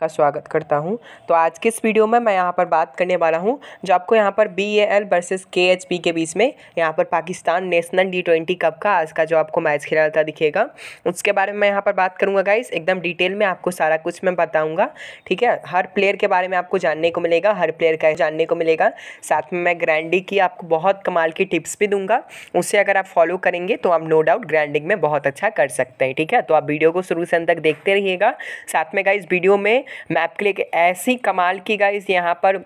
आपका स्वागत करता हूं तो आज के इस वीडियो में मैं यहां पर बात करने वाला हूं जो आपको यहां पर B A L versus K H P के बीच में यहां पर Pakistan national T twenty cup का आज का जो आपको मैच खेला जाता दिखेगा उसके बारे में मैं यहाँ पर बात करूँगा गाइस एकदम डिटेल में आपको सारा कुछ मैं बताऊँगा ठीक है हर प्लेयर के बारे में आपको जानने को मिलेगा हर प्लेयर का जानने को मिलेगा साथ में मैं ग्रैंडिंग की आपको बहुत कमाल की टिप्स भी दूंगा उसे अगर आप फॉलो करेंगे तो आप नो डाउट ग्रैंडिंग में बहुत अच्छा कर सकते हैं ठीक है तो आप वीडियो को शुरू से अंत तक देखते रहिएगा साथ में गाइस वीडियो में मैं आपके लिए एक ऐसी कमाल की गाइस यहाँ पर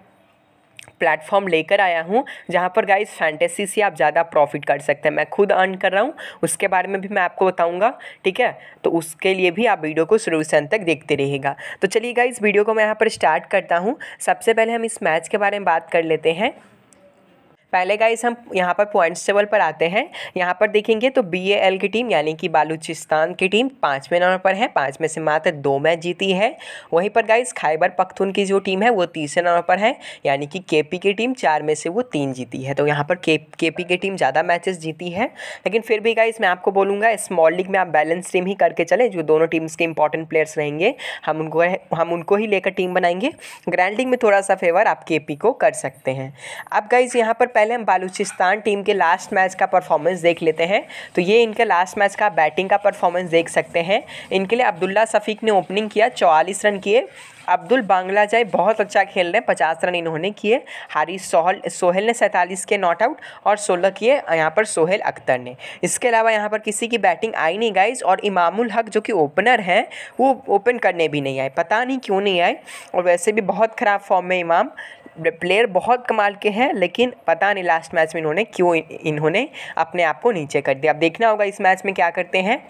प्लेटफॉर्म लेकर आया हूँ जहाँ पर गाइस फैंटेसी से आप ज़्यादा प्रॉफिट कर सकते हैं मैं खुद अर्न कर रहा हूँ उसके बारे में भी मैं आपको बताऊँगा ठीक है तो उसके लिए भी आप वीडियो को शुरू से अंत तक देखते रहेगा तो चलिए गाइस वीडियो को मैं यहाँ पर स्टार्ट करता हूँ सबसे पहले हम इस मैच के बारे में बात कर लेते हैं पहले गाइस हम यहाँ पर पॉइंट्स टेबल पर आते हैं यहाँ पर देखेंगे तो बी एल की टीम यानी कि बालूचिस्तान की टीम पाँचवें नंबर पर है पाँच में से मात्र दो मैच जीती है वहीं पर गाइस खाइबर पख्तून की जो टीम है वो तीसरे नंबर पर है यानी कि के की टीम चार में से वो तीन जीती है तो यहाँ पर के की टीम ज़्यादा मैचेस जीती है लेकिन फिर भी गाइस मैं आपको बोलूँगा स्मॉल लीग में आप बैलेंस टीम ही करके चले जो दोनों टीम्स के इंपॉर्टेंट प्लेयर्स रहेंगे हम उनको हम उनको ही लेकर टीम बनाएंगे ग्रैंड लीग में थोड़ा सा फेवर आप के को कर सकते हैं अब गाइज यहाँ पर पहले हम बालूचिस्तान टीम के लास्ट मैच का परफॉर्मेंस देख लेते हैं तो ये इनके लास्ट मैच का बैटिंग का परफॉर्मेंस देख सकते हैं इनके लिए अब्दुल्ला शफीक ने ओपनिंग किया चौवालीस रन किए अब्दुल बांग्ला जाए बहुत अच्छा खेल रहे हैं पचास रन इन्होंने किए हारिस सोहल सोहेल ने सैंतालीस के नॉट आउट और सोलह किए यहाँ पर सोहेल अख्तर ने इसके अलावा यहाँ पर किसी की बैटिंग आई नहीं गाइज और इमामुल हक जो कि ओपनर हैं वो ओपन करने भी नहीं आए पता नहीं क्यों नहीं आए और वैसे भी बहुत ख़राब फॉर्म में इमाम प्लेयर बहुत कमाल के हैं लेकिन पता नहीं लास्ट मैच में इन्होंने क्यों इन्होंने अपने आप को नीचे कर दिया अब देखना होगा इस मैच में क्या करते हैं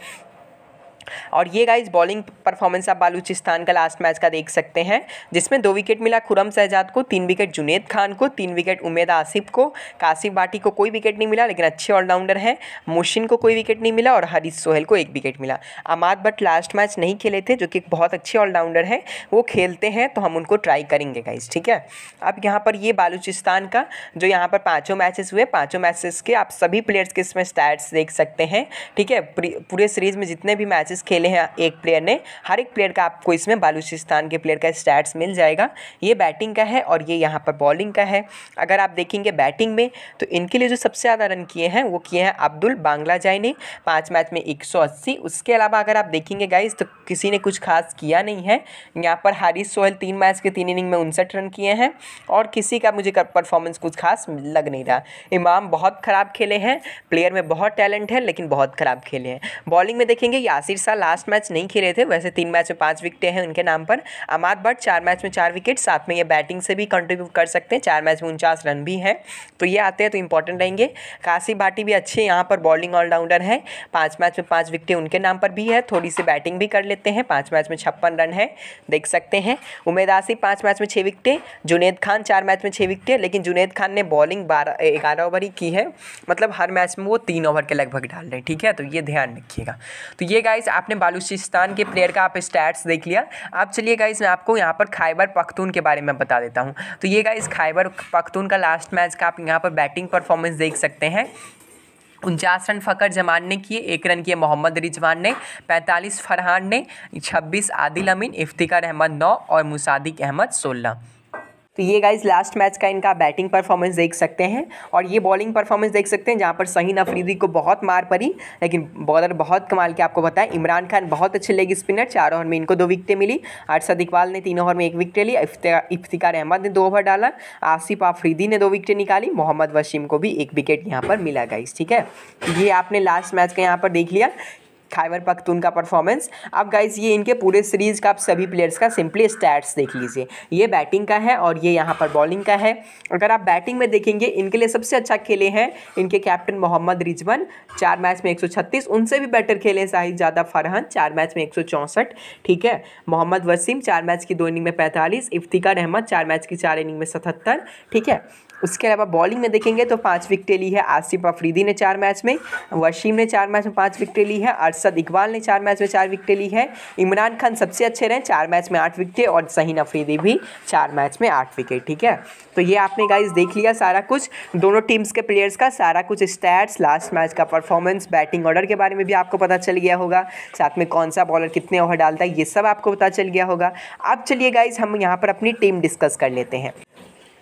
और ये गाइस बॉलिंग परफॉर्मेंस आप बालूचिस्तान का लास्ट मैच का देख सकते हैं जिसमें दो विकेट मिला खुरम शहजाद को तीन विकेट जुनेद खान को तीन विकेट उमेद आसिफ को कासिफ बाटी को कोई विकेट नहीं मिला लेकिन अच्छे ऑलराउंडर हैं मोशिन को कोई विकेट नहीं मिला और हरीश सोहेल को एक विकेट मिला अमाद भट्ट लास्ट मैच नहीं खेले थे जो कि बहुत अच्छे ऑलराउंडर हैं वो खेलते हैं तो हम उनको ट्राई करेंगे गाइज ठीक है अब यहाँ पर ये बालूचिस्तान का जो यहाँ पर पाँचों मैचेस हुए पाँचों मैचेस के आप सभी प्लेयर्स के इसमें स्टैट्स देख सकते हैं ठीक है पूरे सीरीज़ में जितने भी मैचेस मैचेस खेले हैं एक प्लेयर ने हर एक प्लेयर का आपको इसमें बालूचिस्तान के प्लेयर का स्टैट्स मिल जाएगा ये बैटिंग का है और ये यहाँ पर बॉलिंग का है अगर आप देखेंगे बैटिंग में तो इनके लिए जो सबसे ज़्यादा रन किए हैं वो किए हैं अब्दुल बांग्लाजाई ने पाँच मैच में एक उसके अलावा अगर आप देखेंगे गाइज तो किसी ने कुछ खास किया नहीं है यहाँ पर हारिस सोहेल तीन मैच के तीन इनिंग में उनसठ रन किए हैं और किसी का मुझे परफॉर्मेंस कुछ खास लग नहीं रहा इमाम बहुत ख़राब खेले हैं प्लेयर में बहुत टैलेंट है लेकिन बहुत ख़राब खेले हैं बॉलिंग में देखेंगे यासिर ईसा लास्ट मैच नहीं खेले थे वैसे तीन मैच में पाँच विकेटें हैं उनके नाम पर अमाद भट्ट चार मैच में चार विकेट साथ में ये बैटिंग से भी कंट्रीब्यूट कर सकते हैं चार मैच में उनचास रन भी हैं तो ये आते हैं तो इंपॉर्टेंट रहेंगे काशी भाटी भी अच्छे यहाँ पर बॉलिंग ऑलराउंडर हैं पाँच मैच में पाँच विकेटें उनके नाम पर भी है थोड़ी सी बैटिंग भी कर लेते हैं पाँच मैच में छप्पन रन है देख सकते हैं उमेद आसिफ पाँच मैच में छः विकटें जुनेद खान चार मैच में छः विकटें लेकिन जुनेद खान ने बॉलिंग बारह ग्यारह ओवर ही की है मतलब हर मैच में वो तीन ओवर के लगभग डाल रहे हैं ठीक है तो ये ध्यान रखिएगा तो ये गाइस आपने बालूचिस्तान के प्लेयर का आप स्टैट्स देख लिया आप चलिए गाइज मैं आपको यहाँ पर खाइबर पख्तून के बारे में बता देता हूँ तो ये गाइज खाइबर पख्तून का लास्ट मैच का आप यहाँ पर बैटिंग परफॉर्मेंस देख सकते हैं उनचास रन फ़कर जमान ने किए एक रन किए मोहम्मद रिजवान ने 45 फरहान ने 26 आदिल अमीन इफ्तिकार अहमद नौ और मुसादिक अहमद सोलह तो ये गाइज लास्ट मैच का इनका बैटिंग परफॉर्मेंस देख सकते हैं और ये बॉलिंग परफॉर्मेंस देख सकते हैं जहाँ पर सहीन अफरीदी को बहुत मार पड़ी लेकिन बॉलर बहुत कमाल के आपको बताएं इमरान खान बहुत अच्छे लेग स्पिनर चार ओवर में इनको दो विकटें मिली अरसद इकबाल ने तीन ओवर में एक विकटें ली इफ्तिकार अहमद ने दो ओवर डाला आसिफ आफरीदी ने दो विकटें निकाली मोहम्मद वशीम को भी एक विकेट यहाँ पर मिला गाइज ठीक है ये आपने लास्ट मैच का यहाँ पर देख लिया खाइवर पख्तून का परफॉर्मेंस अब गाइज ये इनके पूरे सीरीज़ का आप सभी प्लेयर्स का सिंपली स्टैट्स देख लीजिए ये बैटिंग का है और ये यहाँ पर बॉलिंग का है अगर आप बैटिंग में देखेंगे इनके लिए सबसे अच्छा खेले हैं इनके कैप्टन मोहम्मद रिजवन चार मैच में एक उनसे भी बेटर खेले हैं साहिद ज़्यादा फरहान चार मैच में एक ठीक है मोहम्मद वसीम चार मैच की दो इनिंग में पैंतालीस इफ्तिकार अहमद चार मैच की चार इनिंग में सतहत्तर ठीक है उसके अलावा बॉलिंग में देखेंगे तो पाँच विकटें ली है आसिफ अफरीदी ने चार मैच में वशीम ने चार मैच में पाँच विकटें ली है अरसद इकबाल ने चार मैच में चार विकटें ली है इमरान खान सबसे अच्छे रहे चार मैच में आठ विकेट और जहीन अफरीदी भी चार मैच में आठ विकेट ठीक है तो ये आपने गाइज देख लिया सारा कुछ दोनों टीम्स के प्लेयर्स का सारा कुछ स्टैट्स लास्ट मैच का परफॉर्मेंस बैटिंग ऑर्डर के बारे में भी आपको पता चल गया होगा साथ में कौन सा बॉलर कितने ओवर डालता है ये सब आपको पता चल गया होगा अब चलिए गाइज हम यहाँ पर अपनी टीम डिस्कस कर लेते हैं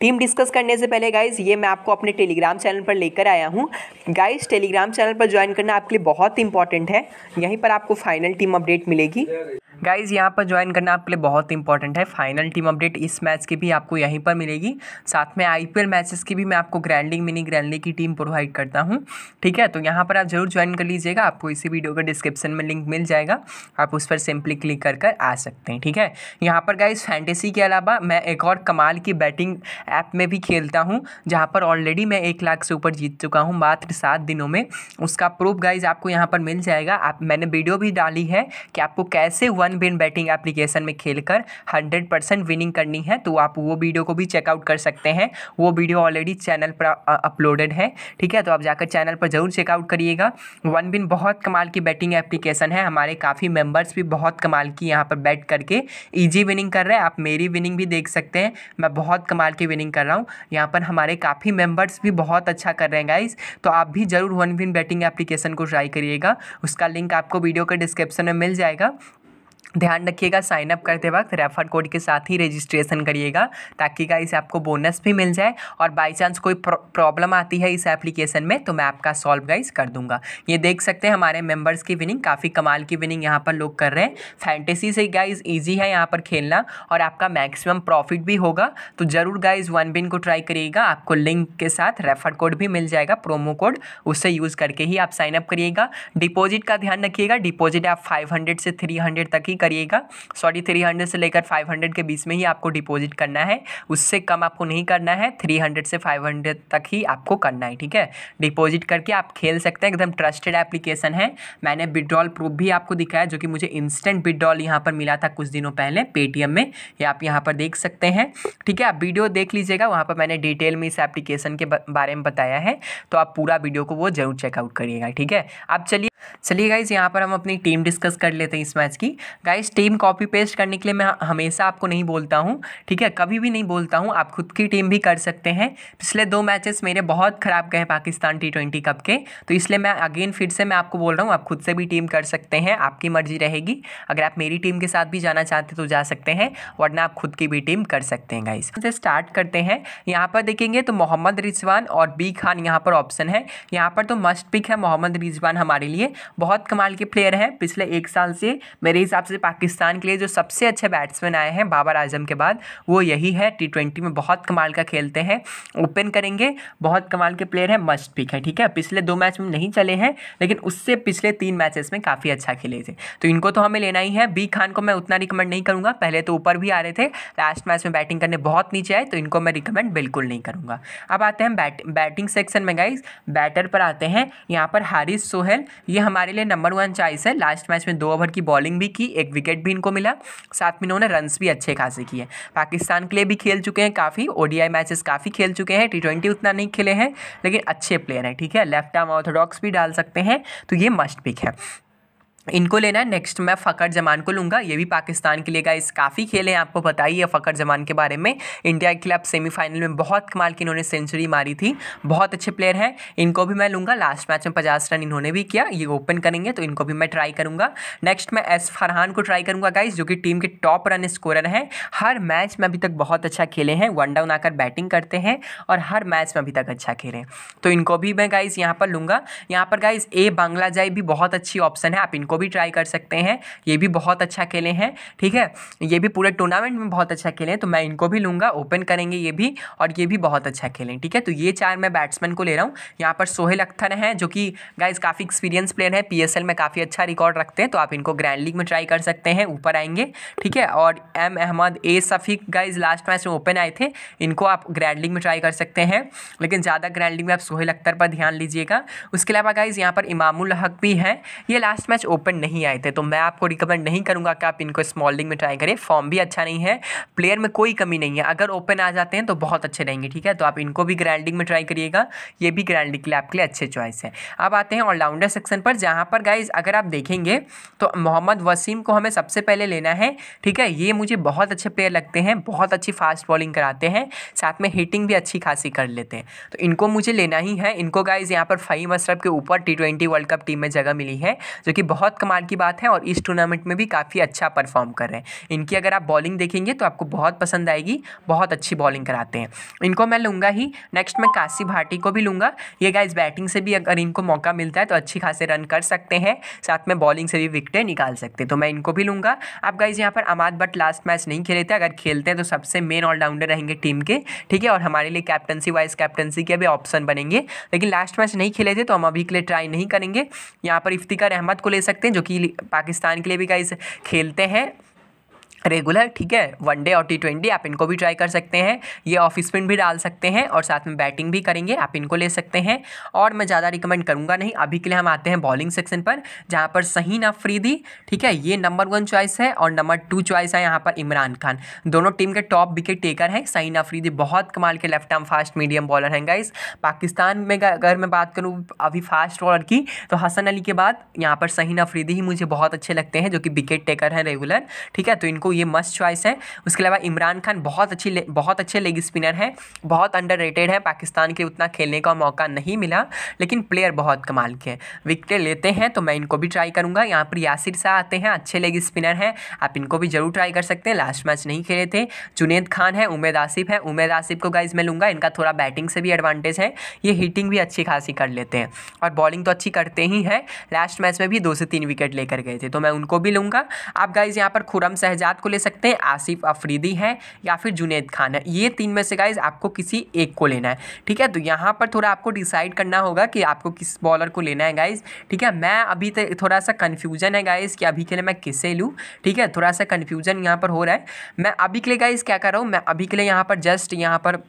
टीम डिस्कस करने से पहले गाइज ये मैं आपको अपने टेलीग्राम चैनल पर लेकर आया हूँ गाइज टेलीग्राम चैनल पर ज्वाइन करना आपके लिए बहुत इंपॉर्टेंट है यहीं पर आपको फाइनल टीम अपडेट मिलेगी गाइज यहाँ पर ज्वाइन करना आपके लिए बहुत इंपॉर्टेंट है फाइनल टीम अपडेट इस मैच की भी आपको यहीं पर मिलेगी साथ में आई मैचेस की भी मैं आपको ग्रैंडिंग मिनी ग्रैंडिंग की टीम प्रोवाइड करता हूँ ठीक है तो यहाँ पर आप जरूर ज्वाइन कर लीजिएगा आपको इसी वीडियो के डिस्क्रिप्शन में लिंक मिल जाएगा आप उस पर सिंपली क्लिक कर कर आ सकते हैं ठीक है यहाँ पर गाइज फैंटेसी के अलावा मैं एक और कमाल की बैटिंग ऐप में भी खेलता हूँ जहाँ पर ऑलरेडी मैं एक लाख से ऊपर जीत चुका हूँ मात्र सात दिनों में उसका प्रूफ गाइज आपको यहाँ पर मिल जाएगा आप मैंने वीडियो भी डाली है कि आपको कैसे one one win betting application में खेलकर 100 परसेंट विनिंग करनी है तो आप वो वीडियो को भी चेकआउट कर सकते हैं वो वीडियो ऑलरेडी चैनल पर अपलोडेड है ठीक है तो आप जाकर चैनल पर ज़रूर चेकआउट करिएगा वन बिन बहुत कमाल की बैटिंग एप्लीकेशन है हमारे काफ़ी मेम्बर्स भी बहुत कमाल की यहाँ पर बैट करके ईजी विनिंग कर रहे हैं आप मेरी विनिंग भी देख सकते हैं मैं बहुत कमाल की विनिंग कर रहा हूँ यहाँ पर हमारे काफ़ी मेम्बर्स भी बहुत अच्छा कर रहे हैं गाइज तो आप भी ज़रूर वन विन बैटिंग एप्लीकेशन को ट्राई करिएगा उसका लिंक आपको वीडियो के डिस्क्रिप्शन में मिल जाएगा ध्यान रखिएगा साइन अप करते वक्त रेफर कोड के साथ ही रजिस्ट्रेशन करिएगा ताकि इसे आपको बोनस भी मिल जाए और बाई चांस कोई प्रॉब्लम आती है इस एप्लीकेशन में तो मैं आपका सॉल्व गाइस कर दूंगा ये देख सकते हैं हमारे मेंबर्स की विनिंग काफ़ी कमाल की विनिंग यहाँ पर लोग कर रहे हैं फैंटेसी से गाइज ईजी है यहाँ पर खेलना और आपका मैक्सिमम प्रॉफिट भी होगा तो ज़रूर गाइज वन बिन को ट्राई करिएगा आपको लिंक के साथ रेफर कोड भी मिल जाएगा प्रोमो कोड उससे यूज़ करके ही आप साइनअप करिएगा डिपोजिट का ध्यान रखिएगा डिपोज़िट आप फाइव से थ्री तक ही करिएगा सॉरी थ्री हंड्रेड से लेकर फाइव हंड्रेड के बीच में ही आपको डिपॉजिट करना है उससे कम आपको नहीं करना है थ्री हंड्रेड से फाइव हंड्रेड तक ही आपको करना है ठीक है डिपॉजिट करके आप खेल सकते हैं एकदम ट्रस्टेड एप्लीकेशन है मैंने विड्रॉल प्रूफ भी आपको दिखाया जो कि मुझे इंस्टेंट विड्रॉल यहाँ पर मिला था कुछ दिनों पहले पेटीएम में ये आप यहाँ पर देख सकते हैं ठीक है आप वीडियो देख लीजिएगा वहाँ पर मैंने डिटेल में इस एप्लीकेशन के बारे में बताया है तो आप पूरा वीडियो को वो जरूर चेकआउट करिएगा ठीक है आप चलिए चलिए गाइज यहाँ पर हम अपनी टीम डिस्कस कर लेते हैं इस मैच की guys guys team copy paste करने के लिए मैं हमेशा आपको नहीं बोलता हूँ ठीक है कभी भी नहीं बोलता हूँ आप खुद की टीम भी कर सकते हैं पिछले दो मैचेस मेरे बहुत ख़राब गए पाकिस्तान टी ट्वेंटी कप के तो इसलिए मैं अगेन फिर से मैं आपको बोल रहा हूँ आप खुद से भी टीम कर सकते हैं आपकी मर्जी रहेगी अगर आप मेरी टीम के साथ भी जाना चाहते तो जा सकते हैं वरना आप खुद की भी टीम कर सकते हैं गाइस से स्टार्ट करते हैं यहाँ पर देखेंगे तो मोहम्मद रिजवान और बी खान यहाँ पर ऑप्शन है यहाँ पर तो मस्ट पिक है मोहम्मद रिजवान हमारे लिए बहुत कमाल के प्लेयर हैं पिछले एक साल से मेरे हिसाब से पाकिस्तान के लिए जो सबसे अच्छे बैट्समैन आए हैं बाबर आजम के बाद वो यही है टी ट्वेंटी में बहुत कमाल का खेलते हैं ओपन करेंगे बहुत कमाल के प्लेयर हैं मस्ट पिक है ठीक है पिछले दो मैच में नहीं चले हैं लेकिन उससे पिछले तीन मैचेस में काफ़ी अच्छा खेले थे तो इनको तो हमें लेना ही है बी खान को मैं उतना रिकमेंड नहीं करूँगा पहले तो ऊपर भी आ रहे थे लास्ट मैच में बैटिंग करने बहुत नीचे आए तो इनको मैं रिकमेंड बिल्कुल नहीं करूँगा अब आते हैं बैट बैटिंग सेक्शन में गाइज बैटर पर आते हैं यहाँ पर हारिस सोहेल ये हमारे लिए नंबर वन चॉइस है लास्ट मैच में दो ओवर की बॉलिंग भी की एक विकेट भी इनको मिला साथ में इन्होंने रन्स भी अच्छे खासे किए पाकिस्तान के लिए भी खेल चुके हैं काफ़ी आई मैचेस काफ़ी खेल चुके हैं टी उतना नहीं खेले हैं लेकिन अच्छे प्लेयर हैं ठीक है लेफ्ट आर्म ऑर्थोडॉक्स भी डाल सकते हैं तो ये मस्ट पिक है इनको लेना है नेक्स्ट मैं फ़कर जमान को लूँगा ये भी पाकिस्तान के लिए गाइस काफ़ी खेल हैं आपको पता ही है फ़कर जमान के बारे में इंडिया के खिलाफ सेमीफाइनल में बहुत कमाल की इन्होंने सेंचुरी मारी थी बहुत अच्छे प्लेयर हैं इनको भी मैं लूँगा लास्ट मैच में पचास रन इन्होंने भी किया ये ओपन करेंगे तो इनको भी मैं ट्राई करूँगा नेक्स्ट मैं एस फरहान को ट्राई करूँगा गाइज जो कि टीम के टॉप रन स्कोरर हैं हर मैच में अभी तक बहुत अच्छा खेले हैं वन डाउन आकर बैटिंग करते हैं और हर मैच में अभी तक अच्छा खेले तो इनको भी मैं गाइज़ यहाँ पर लूँगा यहाँ पर गाइज़ ए बांग्लाजाई भी बहुत अच्छी ऑप्शन है आप इनको उनको भी ट्राई कर सकते हैं ये भी बहुत अच्छा खेले हैं ठीक है ये भी पूरे टूर्नामेंट में बहुत अच्छा खेले तो मैं इनको भी लूँगा ओपन करेंगे ये भी और ये भी बहुत अच्छा खेलें ठीक है तो ये चार मैं बैट्समैन को ले रहा हूँ यहाँ पर सोहेल अख्तर हैं जो कि गाइज काफ़ी एक्सपीरियंस प्लेयर है पी में काफ़ी अच्छा रिकॉर्ड रखते हैं तो आप इनको ग्रैंड लीग में ट्राई कर सकते हैं ऊपर आएंगे ठीक है और M Ahmed A Shafiq guys last match में ओपन आए थे इनको आप ग्रैंड लीग में ट्राई कर सकते हैं लेकिन ज़्यादा ग्रैंड लीग में आप सोहेल अख्तर पर ध्यान लीजिएगा उसके अलावा गाइज यहाँ पर इमामुल हक भी हैं ये लास्ट मैच ओपन ओपन नहीं आए थे तो मैं आपको रिकमेंड नहीं करूँगा कि आप इनको स्मॉल में ट्राई करें फॉर्म भी अच्छा नहीं है प्लेयर में कोई कमी नहीं है अगर ओपन आ जाते हैं तो बहुत अच्छे रहेंगे ठीक है तो आप इनको भी ग्रैंडिंग में ट्राई करिएगा ये भी ग्रैंडिंग के लिए आपके लिए अच्छे चॉइस है अब आते हैं ऑलराउंडर सेक्शन पर जहाँ पर गाइज अगर आप देखेंगे तो मोहम्मद वसीम को हमें सबसे पहले लेना है ठीक है ये मुझे बहुत अच्छे प्लेयर लगते हैं बहुत अच्छी फास्ट बॉलिंग कराते हैं साथ में हिटिंग भी अच्छी खासी कर लेते हैं तो इनको मुझे लेना ही है इनको गाइज यहाँ पर फ़हीम अशरफ के ऊपर T twenty world cup team में जगह मिली है जो कि बहुत बहुत कमाल की बात है और इस टूर्नामेंट में भी काफ़ी अच्छा परफॉर्म कर रहे हैं इनकी अगर आप बॉलिंग देखेंगे तो आपको बहुत पसंद आएगी बहुत अच्छी बॉलिंग कराते हैं इनको मैं लूँगा ही नेक्स्ट मैं काशी भाटी को भी लूँगा ये गाइज बैटिंग से भी अगर इनको मौका मिलता है तो अच्छी खासे रन कर सकते हैं साथ में बॉलिंग से भी विकटें निकाल सकते हैं तो मैं इनको भी लूँगा आप गाइज यहाँ पर अमाद बट लास्ट मैच नहीं खेले थे अगर खेलते हैं तो सबसे मेन ऑलराउंडर रहेंगे टीम के ठीक है और हमारे लिए कैप्टनसी वाइस कैप्टनसी के भी ऑप्शन बनेंगे लेकिन लास्ट मैच नहीं खेले थे तो हम अभी के लिए ट्राई नहीं करेंगे यहाँ पर इफ्तिकार अहमद को ले सकते सकते हैं जो कि पाकिस्तान के लिए भी गाइज खेलते हैं रेगुलर ठीक है वनडे और टी ट्वेंटी आप इनको भी ट्राई कर सकते हैं ये ऑफ स्पिन भी डाल सकते हैं और साथ में बैटिंग भी करेंगे आप इनको ले सकते हैं और मैं ज़्यादा रिकमेंड करूँगा नहीं अभी के लिए हम आते हैं बॉलिंग सेक्शन पर जहाँ पर सही ना फ्रीदी ठीक है ये नंबर वन चॉइस है और नंबर टू चॉइस है यहाँ पर इमरान खान दोनों टीम के टॉप विकेट टेकर हैं सही अफरीदी बहुत कमाल के left arm fast medium bowler हैं गाइस पाकिस्तान में अगर मैं बात करूँ अभी फास्ट बॉलर की तो हसन अली के बाद यहाँ पर सहीन अफरीदी ही मुझे बहुत अच्छे लगते हैं जो कि विकेट टेकर हैं रेगुलर ठीक है तो इनको ये मस्ट चॉइस है उसके अलावा इमरान खान बहुत अच्छी बहुत अच्छे लेग स्पिनर हैं बहुत अंडर रेटेड हैं पाकिस्तान के उतना खेलने का मौका नहीं मिला लेकिन प्लेयर बहुत कमाल के हैं विकटें लेते हैं तो मैं इनको भी ट्राई करूँगा यहाँ पर यासिर शाह आते हैं अच्छे लेग स्पिनर हैं आप इनको भी जरूर ट्राई कर सकते हैं लास्ट मैच नहीं खेले थे जुनेद खान है उमेद आसिफ है उमेद आसिफ को गाइज मैं लूँगा इनका थोड़ा बैटिंग से भी एडवांटेज है ये हिटिंग भी अच्छी खासी कर लेते हैं और बॉलिंग तो अच्छी करते ही हैं लास्ट मैच में भी दो से तीन विकेट लेकर गए थे तो मैं उनको भी लूँगा आप गाइज यहाँ पर खुरम शहजाद आपको ले सकते हैं आसिफ अफरीदी है या फिर जुनेद खान है ये तीन में से गाइज आपको किसी एक को लेना है ठीक है तो यहाँ पर थोड़ा आपको डिसाइड करना होगा कि आपको किस बॉलर को लेना है गाइज ठीक है मैं अभी तक थोड़ा सा कन्फ्यूजन है गाइज कि अभी के लिए मैं किसे लूँ ठीक है थोड़ा सा कन्फ्यूजन यहाँ पर हो रहा है मैं अभी के लिए गाइज क्या कर रहा हूँ मैं अभी के लिए यहाँ पर जस्ट यहाँ पर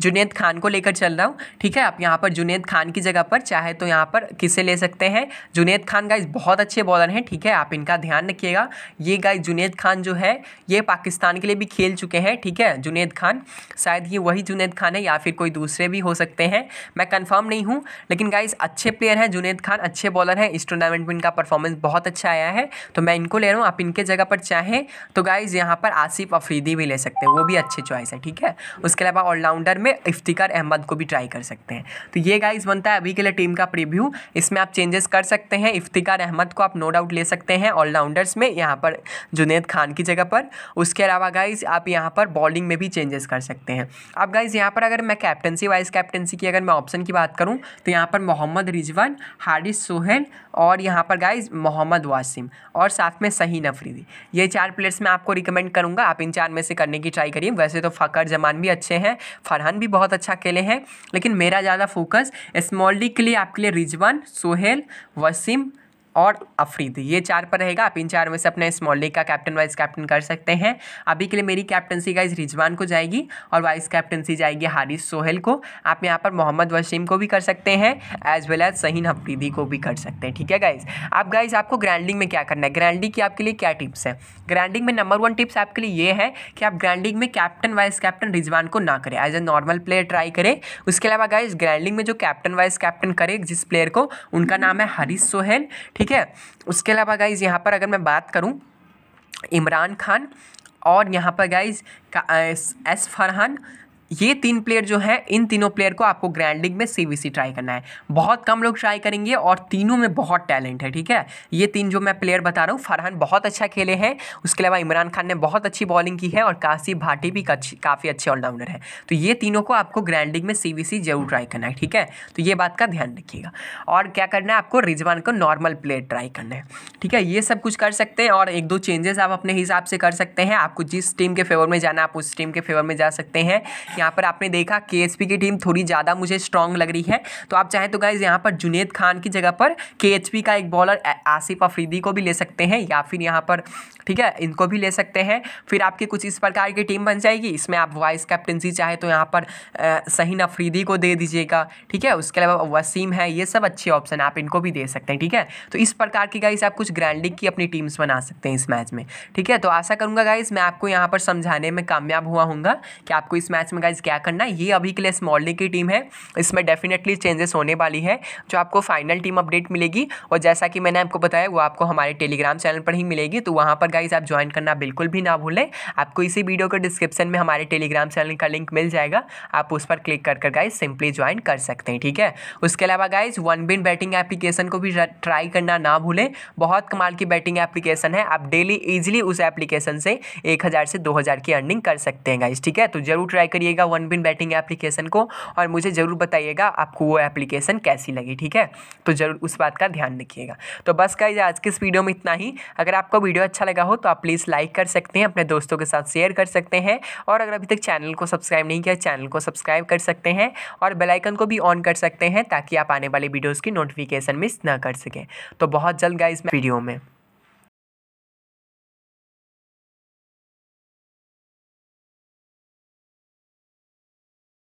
जुनेद खान को लेकर चल रहा हूँ ठीक है आप यहाँ पर जुनेद खान की जगह पर चाहे तो यहाँ पर किसे ले सकते हैं जुनेद खान गाइज बहुत अच्छे बॉलर हैं ठीक है आप इनका ध्यान रखिएगा ये गाइज जुनेद खान जो है ये पाकिस्तान के लिए भी खेल चुके हैं ठीक है जुनेद खान शायद ये वही जुनेद खान है या फिर कोई दूसरे भी हो सकते हैं मैं कन्फर्म नहीं हूँ लेकिन गाइज अच्छे प्लेयर हैं जुनेद खान अच्छे बॉलर हैं इस टूर्नामेंट में इनका परफॉर्मेंस बहुत अच्छा आया है तो मैं इनको ले रहा हूँ आप इनके जगह पर चाहें तो गाइज यहाँ पर आसिफ अफरीदी भी ले सकते हैं वो भी अच्छे चॉइस है ठीक है उसके अलावा ऑलराउंडर में इफ्तिकार अहमद को भी ट्राई कर सकते हैं तो ये गाइज बनता है अभी के लिए टीम का प्रीव्यू इसमें आप चेंजेस कर सकते हैं इफ्तिकार अहमद को आप नो डाउट ले सकते हैं ऑलराउंडर्स में यहाँ पर जुनेद खान की जगह पर उसके अलावा गाइज आप यहाँ पर बॉलिंग में भी चेंजेस कर सकते हैं अब गाइज यहाँ पर अगर मैं कैप्टनसी वाइस कैप्टनसी की अगर मैं ऑप्शन की बात करूँ तो यहाँ पर मोहम्मद रिजवान हारिस सोहेल और यहाँ पर गाइज मोहम्मद वासिम और साथ में सही नफरीदी ये चार प्लेयर्स मैं आपको रिकमेंड करूँगा आप इन चार में से करने की ट्राई करिए वैसे तो फ़कर जमान भी अच्छे हैं फरहान रिजवान भी बहुत अच्छा खेले हैं लेकिन मेरा ज़्यादा फोकस स्मॉल लीग के लिए आपके लिए रिजवान सोहेल वसीम और अफरीद ये चार पर रहेगा आप इन चार में से अपने स्मॉल लीग का कैप्टन वाइस कैप्टन कर सकते हैं अभी के लिए मेरी कैप्टनसी गाइज रिजवान को जाएगी और वाइस कैप्टनसी जाएगी हारिस सोहेल को आप यहाँ पर मोहम्मद वसीम को भी कर सकते हैं as well as Shaheen Afridi को भी कर सकते हैं ठीक है गाइज आप गाइज आपको ग्रैंडिंग में क्या करना है ग्रैंडिंग की आपके लिए क्या टिप्स है ग्रैंडिंग में नंबर वन टिप्स आपके लिए ये है कि आप ग्रैंडिंग में कैप्टन वाइस कैप्टन रिजवान को ना करें as a normal player try करें उसके अलावा गाइज ग्रैंडिंग में जो कैप्टन वाइस कैप्टन करे जिस प्लेयर को उनका नाम है हरीश सोहेल ठीक ठीक है उसके अलावा गाइज यहाँ पर अगर मैं बात करूँ इमरान खान और यहाँ पर गाइज एस फरहान ये तीन प्लेयर जो है इन तीनों प्लेयर को आपको ग्रैंड लीग में सीवीसी ट्राई करना है बहुत कम लोग ट्राई करेंगे और तीनों में बहुत टैलेंट है ठीक है ये तीन जो मैं प्लेयर बता रहा हूँ फरहान बहुत अच्छा खेले हैं उसके अलावा इमरान खान ने बहुत अच्छी बॉलिंग की है और काशिफ भाटी भी काफ़ी अच्छे ऑलराउंडर है तो ये तीनों को आपको ग्रैंड लीग में सी जरूर ट्राई करना है ठीक है तो ये बात का ध्यान रखिएगा और क्या करना है आपको रिजवान को नॉर्मल प्लेयर ट्राई करना है ठीक है ये सब कुछ कर सकते हैं और एक दो चेंजेस आप अपने हिसाब से कर सकते हैं आपको जिस टीम के फेवर में जाना आप उस टीम के फेवर में जा सकते हैं यहाँ पर आपने देखा के की टीम थोड़ी ज़्यादा मुझे स्ट्रॉन्ग लग रही है तो आप चाहें तो गाइज यहाँ पर जुनेद खान की जगह पर के का एक बॉलर आसिफ अफरीदी को भी ले सकते हैं या फिर यहाँ पर ठीक है इनको भी ले सकते हैं फिर आपकी कुछ इस प्रकार की टीम बन जाएगी इसमें आप वाइस कैप्टनसी चाहे तो यहाँ पर सहीन अफरीदी को दे दीजिएगा ठीक है उसके अलावा वसीम है ये सब अच्छे ऑप्शन आप इनको भी दे सकते हैं ठीक है तो इस प्रकार की गाइज आप कुछ ग्रैंडिंग की अपनी टीम्स बना सकते हैं इस मैच में ठीक है तो आशा करूँगा गाइज मैं आपको यहाँ पर समझाने में कामयाब हुआ हूँ कि आपको इस मैच में गाइज क्या करना ये अभी के लिए स्मॉलिंग की टीम है इसमें डेफिनेटली चेंजेस होने वाली है जो आपको फाइनल टीम अपडेट मिलेगी और जैसा कि मैंने आपको बताया वो आपको हमारे टेलीग्राम चैनल पर ही मिलेगी तो वहाँ पर गाइज आप ज्वाइन करना बिल्कुल भी ना भूलें आपको इसी वीडियो के डिस्क्रिप्शन में हमारे टेलीग्राम चैनल का लिंक मिल जाएगा आप उस पर क्लिक कर कर गाइज सिंपली ज्वाइन कर सकते हैं ठीक है उसके अलावा guys one win betting application को भी ट्राई करना ना भूलें बहुत कमाल की बैटिंग एप्लीकेशन है आप डेली ईजिली उस एप्लीकेशन से एक हज़ार से दो हज़ार की अर्निंग कर सकते हैं गाइज ठीक है तो जरूर ट्राई करिए लीजिएगा वन बिन बैटिंग एप्लीकेशन को और मुझे ज़रूर बताइएगा आपको वो एप्लीकेशन कैसी लगी ठीक है तो ज़रूर उस बात का ध्यान रखिएगा तो बस का आज के इस वीडियो में इतना ही अगर आपको वीडियो अच्छा लगा हो तो आप प्लीज़ लाइक कर सकते हैं अपने दोस्तों के साथ शेयर कर सकते हैं और अगर अभी तक चैनल को सब्सक्राइब नहीं किया चैनल को सब्सक्राइब कर सकते हैं और बेलाइकन को भी ऑन कर सकते हैं ताकि आप आने वाले वीडियोज़ की नोटिफिकेशन मिस ना कर सकें तो बहुत जल्द गाइज वीडियो में